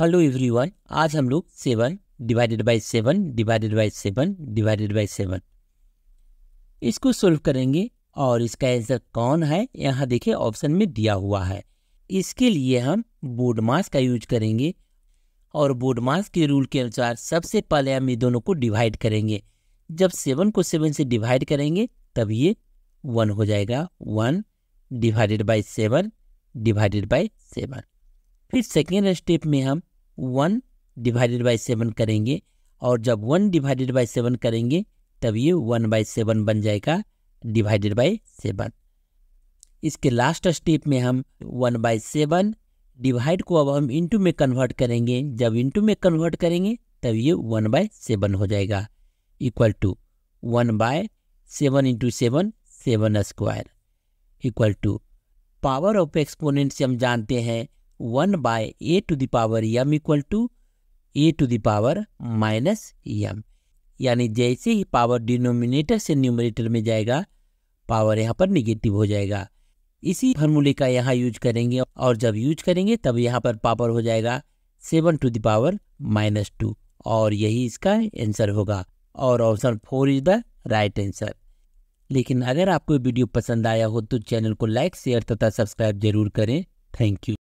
hello everyone आज हम लोग seven divided by seven divided by seven divided by seven इसको सोल्व करेंगे और इसका आंसर कौन है यहाँ देखिए ऑप्शन में दिया हुआ है इसके लिए हम बोर्ड मास का यूज करेंगे और बोर्ड मास के रूल के अनुसार सबसे पहले हम ये दोनों को डिवाइड करेंगे जब सेवन को सेवन से डिवाइड करेंगे तब ये वन हो जाएगा one divided by seven divided by seven फिर सेकेंड स्टेप में हम वन डिवाइडेड बाई सेवन करेंगे और जब वन डिवाइडेड बाई सेवन करेंगे तब ये वन बाई सेवन बन जाएगा डिवाइडेड बाई सेवन इसके लास्ट स्टेप में हम वन बाई सेवन डिवाइड को अब हम इंटू में कन्वर्ट करेंगे जब इंटू में कन्वर्ट करेंगे तब ये वन बाय सेवन हो जाएगा equal to one by seven into seven seven square equal to power of exponent से हम जानते हैं one by A to the power M equal to A to the power minus M यानी जैसे ही पावर डिनोमिनेटर से न्यूमरेटर में जाएगा पावर यहाँ पर निगेटिव हो जाएगा इसी फार्मूले का यहाँ यूज करेंगे और जब यूज करेंगे तब यहाँ पर पावर हो जाएगा seven to the power minus two और यही इसका आंसर होगा और option four is the right answer लेकिन अगर आपको वीडियो पसंद आया हो तो चैनल को लाइक शेयर तथा सब्सक्राइब जरूर करें थैंक यू